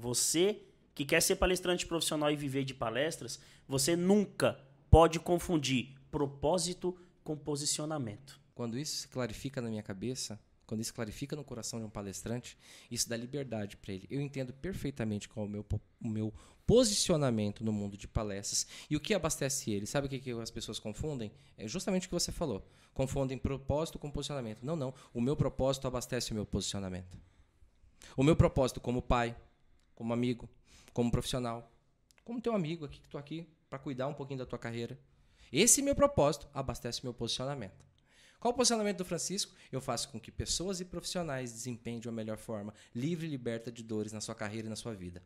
Você que quer ser palestrante profissional e viver de palestras, você nunca pode confundir propósito com posicionamento. Quando isso se clarifica na minha cabeça, quando isso clarifica no coração de um palestrante, isso dá liberdade para ele. Eu entendo perfeitamente qual é o meu, o meu posicionamento no mundo de palestras e o que abastece ele. Sabe o que, que as pessoas confundem? É justamente o que você falou. Confundem propósito com posicionamento. Não, não. O meu propósito abastece o meu posicionamento. O meu propósito como pai, como amigo, como profissional, como teu amigo aqui que estou aqui para cuidar um pouquinho da tua carreira. Esse é meu propósito abastece meu posicionamento. Qual o posicionamento do Francisco? Eu faço com que pessoas e profissionais desempenhem de uma melhor forma, livre e liberta de dores na sua carreira e na sua vida.